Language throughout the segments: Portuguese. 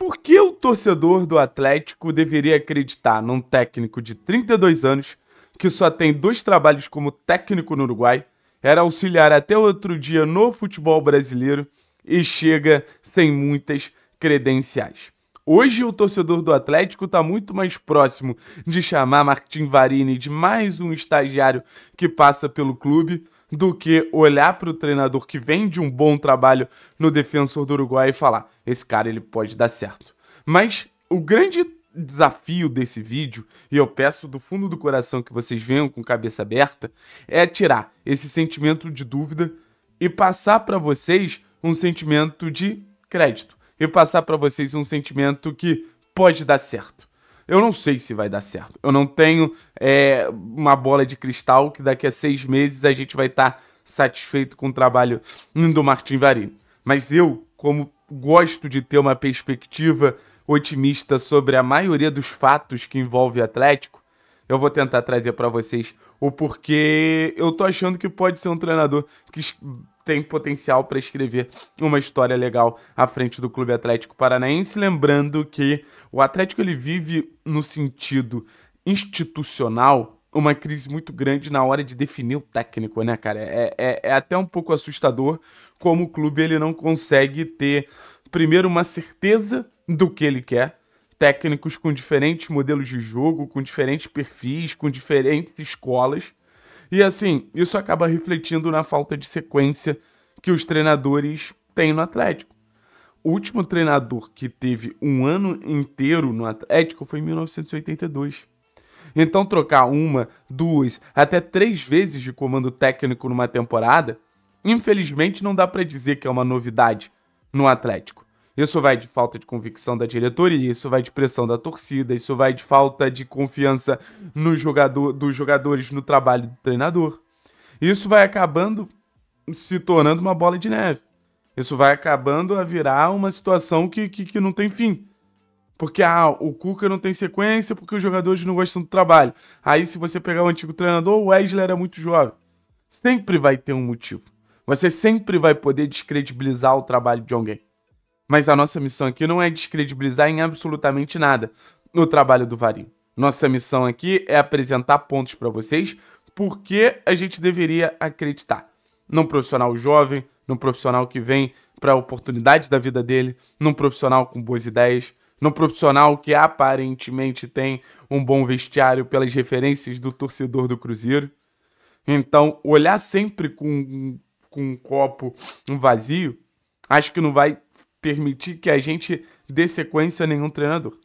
Por que o torcedor do Atlético deveria acreditar num técnico de 32 anos que só tem dois trabalhos como técnico no Uruguai, era auxiliar até outro dia no futebol brasileiro e chega sem muitas credenciais? Hoje o torcedor do Atlético está muito mais próximo de chamar Martin Varini de mais um estagiário que passa pelo clube do que olhar para o treinador que vem de um bom trabalho no defensor do Uruguai e falar: esse cara ele pode dar certo. Mas o grande desafio desse vídeo, e eu peço do fundo do coração que vocês venham com cabeça aberta, é tirar esse sentimento de dúvida e passar para vocês um sentimento de crédito. E passar para vocês um sentimento que pode dar certo. Eu não sei se vai dar certo. Eu não tenho é, uma bola de cristal que daqui a seis meses a gente vai estar tá satisfeito com o trabalho do Martin Varini. Mas eu, como gosto de ter uma perspectiva otimista sobre a maioria dos fatos que envolve o Atlético, eu vou tentar trazer para vocês o porquê eu tô achando que pode ser um treinador que tem potencial para escrever uma história legal à frente do Clube Atlético Paranaense. Lembrando que o Atlético ele vive no sentido institucional uma crise muito grande na hora de definir o técnico, né, cara? É, é, é até um pouco assustador como o clube ele não consegue ter primeiro uma certeza do que ele quer, técnicos com diferentes modelos de jogo, com diferentes perfis, com diferentes escolas. E assim, isso acaba refletindo na falta de sequência que os treinadores têm no Atlético. O último treinador que teve um ano inteiro no Atlético foi em 1982. Então, trocar uma, duas, até três vezes de comando técnico numa temporada, infelizmente não dá para dizer que é uma novidade no Atlético. Isso vai de falta de convicção da diretoria, isso vai de pressão da torcida, isso vai de falta de confiança no jogador, dos jogadores no trabalho do treinador. Isso vai acabando se tornando uma bola de neve. Isso vai acabando a virar uma situação que, que, que não tem fim. Porque ah, o Cuca não tem sequência, porque os jogadores não gostam do trabalho. Aí, se você pegar o antigo treinador, o Wesley era muito jovem. Sempre vai ter um motivo. Você sempre vai poder descredibilizar o trabalho de alguém. Mas a nossa missão aqui não é descredibilizar em absolutamente nada no trabalho do Varinho. Nossa missão aqui é apresentar pontos para vocês porque a gente deveria acreditar num profissional jovem, num profissional que vem para a oportunidade da vida dele, num profissional com boas ideias, num profissional que aparentemente tem um bom vestiário pelas referências do torcedor do Cruzeiro. Então, olhar sempre com, com um copo um vazio, acho que não vai permitir que a gente dê sequência a nenhum treinador.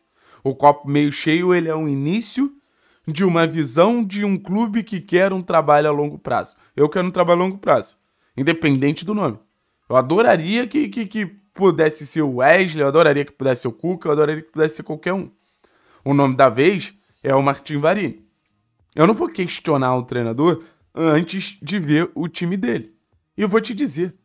O copo meio cheio ele é um início de uma visão de um clube que quer um trabalho a longo prazo. Eu quero um trabalho a longo prazo, independente do nome. Eu adoraria que, que, que pudesse ser o Wesley, eu adoraria que pudesse ser o Cuca, eu adoraria que pudesse ser qualquer um. O nome da vez é o Martin Varini. Eu não vou questionar o treinador antes de ver o time dele. E eu vou te dizer,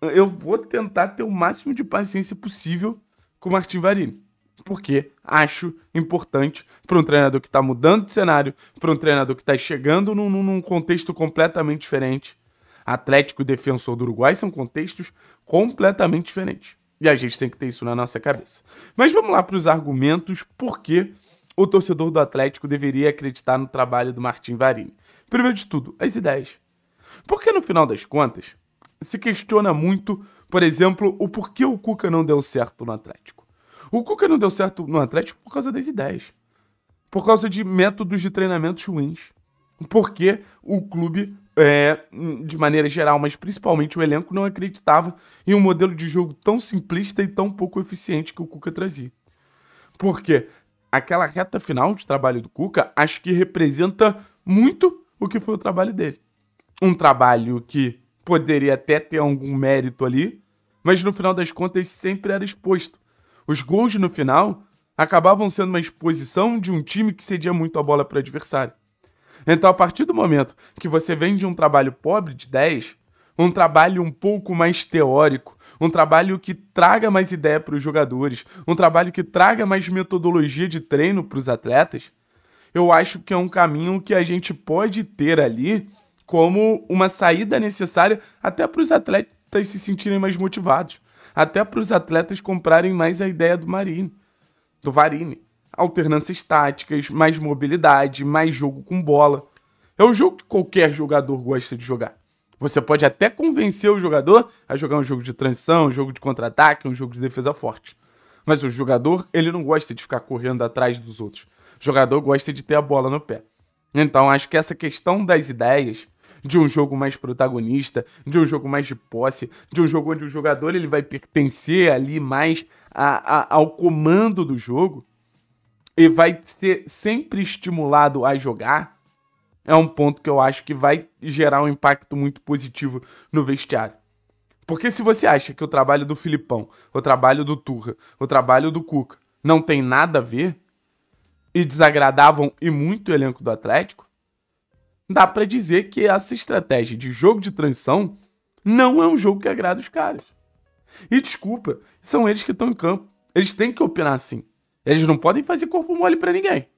eu vou tentar ter o máximo de paciência possível com o Martin Varini. Porque acho importante para um treinador que está mudando de cenário, para um treinador que está chegando num, num, contexto completamente diferente. Atlético e defensor do Uruguai são contextos completamente diferentes. E a gente tem que ter isso na nossa cabeça. Mas vamos lá para os argumentos por que o torcedor do Atlético deveria acreditar no trabalho do Martin Varini. Primeiro de tudo, as ideias. Porque no final das contas, se questiona muito, por exemplo, o porquê o Cuca não deu certo no Atlético. O Cuca não deu certo no Atlético por causa das ideias, por causa de métodos de treinamento ruins, porque o clube, é, de maneira geral, mas principalmente o elenco, não acreditava em um modelo de jogo tão simplista e tão pouco eficiente que o Cuca trazia. Porque aquela reta final de trabalho do Cuca acho que representa muito o que foi o trabalho dele. Um trabalho que poderia até ter algum mérito ali, mas no final das contas sempre era exposto. Os gols no final acabavam sendo uma exposição de um time que cedia muito a bola para o adversário. Então, a partir do momento que você vem de um trabalho pobre de 10, um trabalho um pouco mais teórico, um trabalho que traga mais ideia para os jogadores, um trabalho que traga mais metodologia de treino para os atletas, eu acho que é um caminho que a gente pode ter ali como uma saída necessária até para os atletas se sentirem mais motivados, até para os atletas comprarem mais a ideia do marinho, do Varini. Alternâncias táticas, mais mobilidade, mais jogo com bola. É o jogo que qualquer jogador gosta de jogar. Você pode até convencer o jogador a jogar um jogo de transição, um jogo de contra-ataque, um jogo de defesa forte. Mas o jogador, ele não gosta de ficar correndo atrás dos outros. O jogador gosta de ter a bola no pé. Então, acho que essa questão das ideias, de um jogo mais protagonista, de um jogo mais de posse, de um jogo onde o jogador ele vai pertencer ali mais a, a, ao comando do jogo e vai ser sempre estimulado a jogar, é um ponto que eu acho que vai gerar um impacto muito positivo no vestiário. Porque se você acha que o trabalho do Filipão, o trabalho do Turra, o trabalho do Cuca não tem nada a ver e desagradavam e muito o elenco do Atlético, dá para dizer que essa estratégia de jogo de transição não é um jogo que agrada os caras. E desculpa, são eles que estão em campo. Eles têm que opinar assim. Eles não podem fazer corpo mole para ninguém.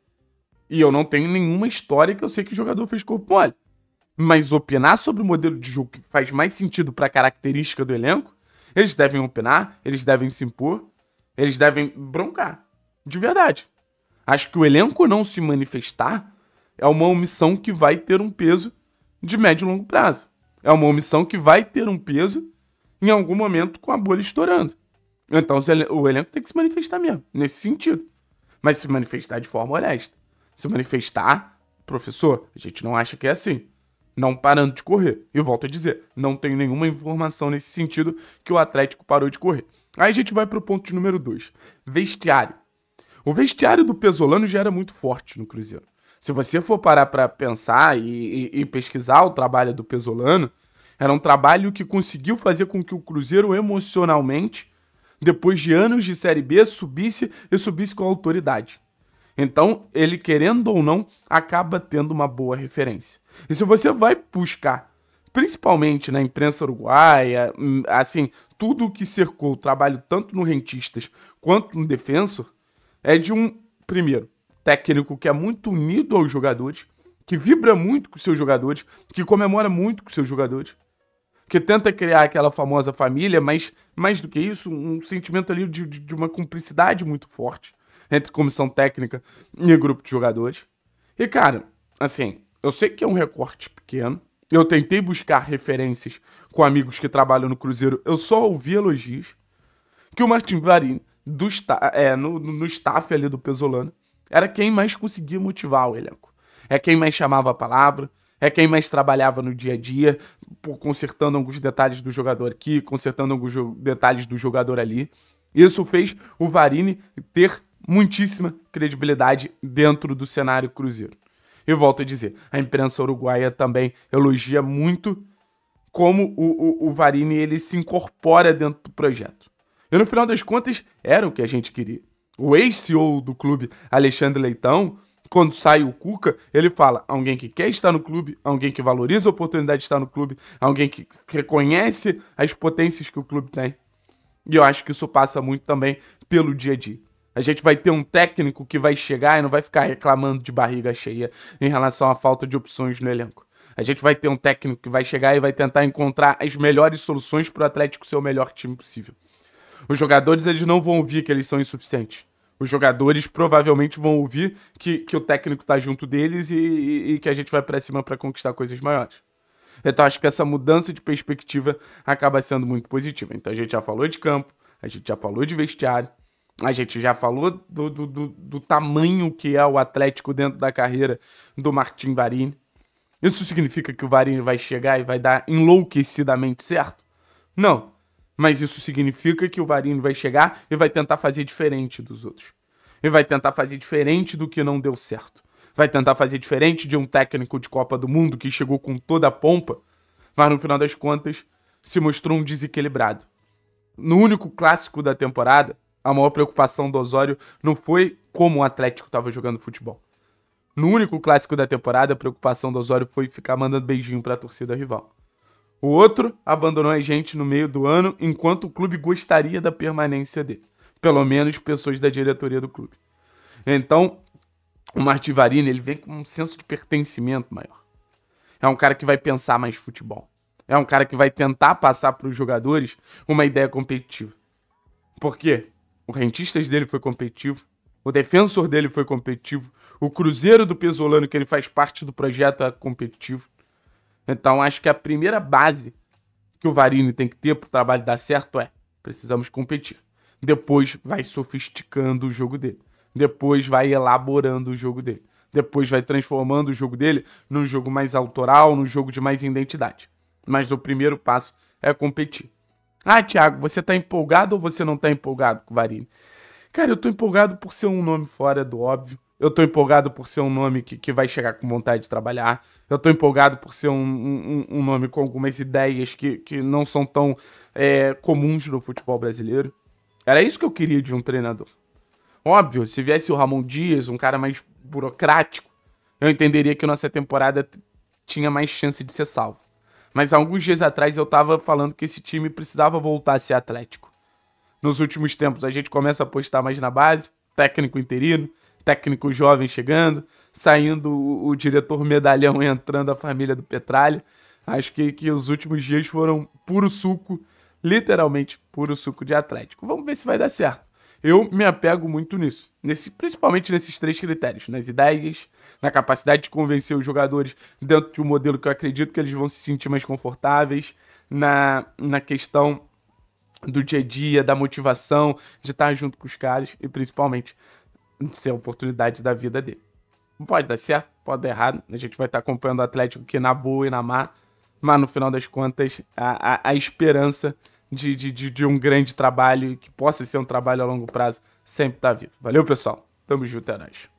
E eu não tenho nenhuma história que eu sei que o jogador fez corpo mole. Mas opinar sobre o modelo de jogo que faz mais sentido para a característica do elenco, eles devem opinar, eles devem se impor, eles devem broncar. De verdade. Acho que o elenco não se manifestar é uma omissão que vai ter um peso de médio e longo prazo. É uma omissão que vai ter um peso em algum momento com a bolha estourando. Então o elenco tem que se manifestar mesmo, nesse sentido. Mas se manifestar de forma honesta. Se manifestar, professor, a gente não acha que é assim. Não parando de correr. E volto a dizer, não tenho nenhuma informação nesse sentido que o Atlético parou de correr. Aí a gente vai para o ponto de número 2. Vestiário. O vestiário do Pesolano já era muito forte no Cruzeiro. Se você for parar para pensar e, e, e pesquisar o trabalho do Pesolano, era um trabalho que conseguiu fazer com que o Cruzeiro emocionalmente, depois de anos de Série B, subisse e subisse com autoridade. Então, ele querendo ou não, acaba tendo uma boa referência. E se você vai buscar, principalmente na imprensa uruguaia, hum, assim, tudo o que cercou o trabalho tanto no Rentistas quanto no Defenso, é de um, primeiro, técnico que é muito unido aos jogadores, que vibra muito com seus jogadores, que comemora muito com seus jogadores, que tenta criar aquela famosa família, mas mais do que isso, um sentimento ali de, de, de uma cumplicidade muito forte entre comissão técnica e grupo de jogadores. E, cara, assim, eu sei que é um recorte pequeno, eu tentei buscar referências com amigos que trabalham no Cruzeiro, eu só ouvi elogios que o Martin Varini, do, é, no, no staff ali do Pesolano, era quem mais conseguia motivar o elenco. É quem mais chamava a palavra, é quem mais trabalhava no dia a dia, consertando alguns detalhes do jogador aqui, consertando alguns detalhes do jogador ali. Isso fez o Varini ter muitíssima credibilidade dentro do cenário cruzeiro. E volto a dizer, a imprensa uruguaia também elogia muito como o, o, o Varini ele se incorpora dentro do projeto. E no final das contas, era o que a gente queria o ex-CEO do clube, Alexandre Leitão, quando sai o Cuca, ele fala: alguém que quer estar no clube, alguém que valoriza a oportunidade de estar no clube, alguém que reconhece as potências que o clube tem. E eu acho que isso passa muito também pelo dia a dia. A gente vai ter um técnico que vai chegar e não vai ficar reclamando de barriga cheia em relação à falta de opções no elenco. A gente vai ter um técnico que vai chegar e vai tentar encontrar as melhores soluções para o Atlético ser o melhor time possível. Os jogadores eles não vão ouvir que eles são insuficientes os jogadores provavelmente vão ouvir que, que o técnico está junto deles e, e, e, que a gente vai para cima para conquistar coisas maiores. Então acho que essa mudança de perspectiva acaba sendo muito positiva. Então a gente já falou de campo, a gente já falou de vestiário, a gente já falou do, do, do, do tamanho que é o Atlético dentro da carreira do Martin Varini. Isso significa que o Varini vai chegar e vai dar enlouquecidamente certo? Não. Mas isso significa que o varino vai chegar e vai tentar fazer diferente dos outros. E vai tentar fazer diferente do que não deu certo. Vai tentar fazer diferente de um técnico de Copa do Mundo que chegou com toda a pompa, mas no final das contas se mostrou um desequilibrado. No único clássico da temporada, a maior preocupação do Osório não foi como o Atlético estava jogando futebol. No único clássico da temporada, a preocupação do Osório foi ficar mandando beijinho para a torcida rival. O outro abandonou a gente no meio do ano, enquanto o clube gostaria da permanência dele. Pelo menos pessoas da diretoria do clube. Então, o Martivarini, ele vem com um senso de pertencimento maior. É um cara que vai pensar mais futebol. É um cara que vai tentar passar para os jogadores uma ideia competitiva. Porque o Rentistas dele foi competitivo, o defensor dele foi competitivo, o Cruzeiro do Pesolano, que ele faz parte do projeto, é competitivo. Então acho que a primeira base que o Varini tem que ter para o trabalho dar certo é precisamos competir. Depois vai sofisticando o jogo dele. Depois vai elaborando o jogo dele. Depois vai transformando o jogo dele num jogo mais autoral, num jogo de mais identidade. Mas o primeiro passo é competir. Ah, Thiago, você tá empolgado ou você não tá empolgado com o Varini? Cara, eu tô empolgado por ser um nome fora do óbvio. Eu tô empolgado por ser um nome que, que vai chegar com vontade de trabalhar. Eu tô empolgado por ser um, um, um nome com algumas ideias que, que não são tão é, comuns no futebol brasileiro. Era isso que eu queria de um treinador. Óbvio, se viesse o Ramon Dias, um cara mais burocrático, eu entenderia que nossa temporada tinha mais chance de ser salvo. Mas alguns dias atrás eu tava falando que esse time precisava voltar a ser atlético. Nos últimos tempos a gente começa a apostar mais na base, técnico interino, técnico jovem chegando, saindo o, o diretor medalhão entrando a família do Petralha. Acho que, que os últimos dias foram puro suco, literalmente puro suco de Atlético. Vamos ver se vai dar certo. Eu me apego muito nisso, nesse, principalmente nesses três critérios, nas ideias, na capacidade de convencer os jogadores dentro de um modelo que eu acredito que eles vão se sentir mais confortáveis, na, na questão do dia a dia, da motivação, de estar junto com os caras e principalmente ser a oportunidade da vida dele. Pode dar certo, pode dar errado. A gente vai estar acompanhando o Atlético aqui na boa e na má. Mas no final das contas, a, a, a esperança de, de, de, de, um grande trabalho, que possa ser um trabalho a longo prazo, sempre está vivo. Valeu, pessoal. Tamo junto, é nóis.